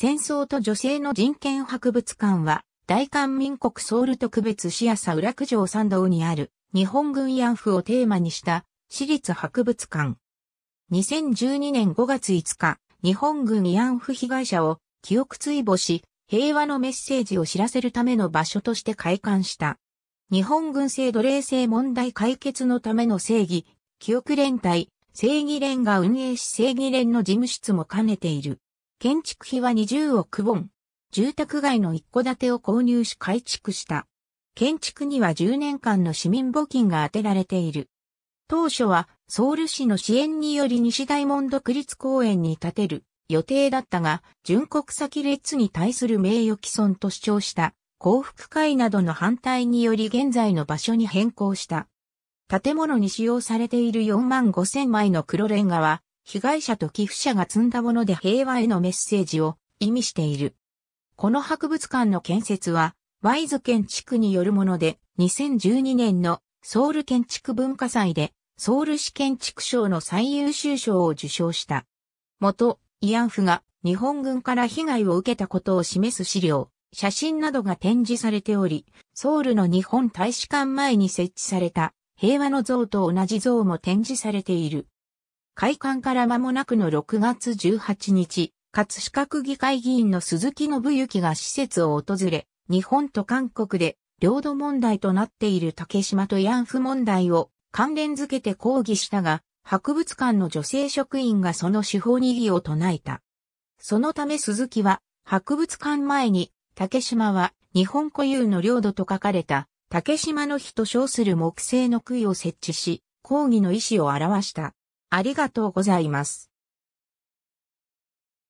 戦争と女性の人権博物館は、大韓民国ソウル特別市朝浦九条参道にある、日本軍慰安婦をテーマにした、私立博物館。2012年5月5日、日本軍慰安婦被害者を記憶追募し、平和のメッセージを知らせるための場所として開館した。日本軍制奴隷制問題解決のための正義、記憶連帯、正義連が運営し正義連の事務室も兼ねている。建築費は20億ウォン。住宅街の一戸建てを購入し改築した。建築には10年間の市民募金が充てられている。当初はソウル市の支援により西大門独立公園に建てる予定だったが、純国先列に対する名誉毀損と主張した幸福会などの反対により現在の場所に変更した。建物に使用されている4万5千枚の黒レンガは被害者と寄付者が積んだもので平和へのメッセージを意味している。この博物館の建設は、ワイズ建築によるもので、2012年のソウル建築文化祭で、ソウル市建築賞の最優秀賞を受賞した。元、慰安婦が日本軍から被害を受けたことを示す資料、写真などが展示されており、ソウルの日本大使館前に設置された平和の像と同じ像も展示されている。開館から間もなくの6月18日、葛飾区議会議員の鈴木信之が施設を訪れ、日本と韓国で領土問題となっている竹島と慰安婦問題を関連づけて抗議したが、博物館の女性職員がその手法に異議を唱えた。そのため鈴木は、博物館前に、竹島は日本固有の領土と書かれた、竹島の日と称する木製の杭を設置し、抗議の意思を表した。ありがとうございます。